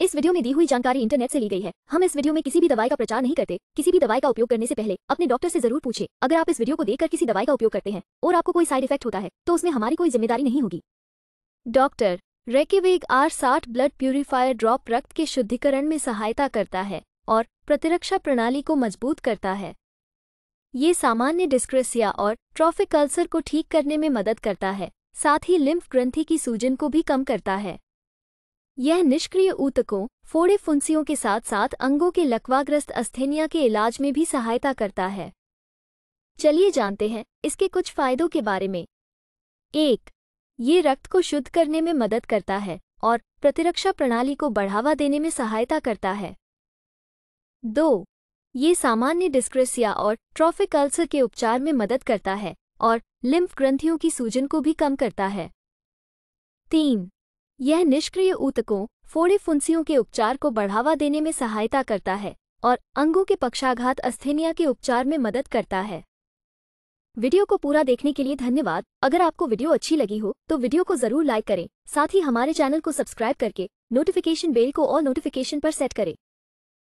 इस वीडियो में दी हुई जानकारी इंटरनेट से ली गई है हम इस वीडियो में किसी भी दवाई का प्रचार नहीं करते किसी भी दवाई का उपयोग करने से पहले अपने डॉक्टर से जरूर पूछे अगर आप इस वीडियो को देखकर किसी दवाई का उपयोग करते हैं और आपको कोई साइड इफेक्ट होता है तो उसमें हमारी कोई जिम्मेदारी नहीं होगी डॉक्टर रेकेवेग आर साठ ब्लड प्यूरिफायर ड्रॉप रक्त के शुद्धिकरण में सहायता करता है और प्रतिरक्षा प्रणाली को मजबूत करता है ये सामान्य डिस्क्रेसिया और ट्रॉफिक अल्सर को ठीक करने में मदद करता है साथ ही लिम्फ ग्रंथि की सूजन को भी कम करता है यह निष्क्रिय ऊतकों फोड़े फुंसियों के साथ साथ अंगों के लकवाग्रस्त अस्थेनिया के इलाज में भी सहायता करता है चलिए जानते हैं इसके कुछ फायदों के बारे में एक ये रक्त को शुद्ध करने में मदद करता है और प्रतिरक्षा प्रणाली को बढ़ावा देने में सहायता करता है दो ये सामान्य डिस्क्रेसिया और ट्रॉफिक अल्सर के उपचार में मदद करता है और लिम्फ ग्रंथियों की सूजन को भी कम करता है तीन यह निष्क्रिय ऊतकों फोड़े फुंसियों के उपचार को बढ़ावा देने में सहायता करता है और अंगों के पक्षाघात अस्थेनिया के उपचार में मदद करता है वीडियो को पूरा देखने के लिए धन्यवाद अगर आपको वीडियो अच्छी लगी हो तो वीडियो को जरूर लाइक करें साथ ही हमारे चैनल को सब्सक्राइब करके नोटिफिकेशन बेल को और नोटिफिकेशन पर सेट करें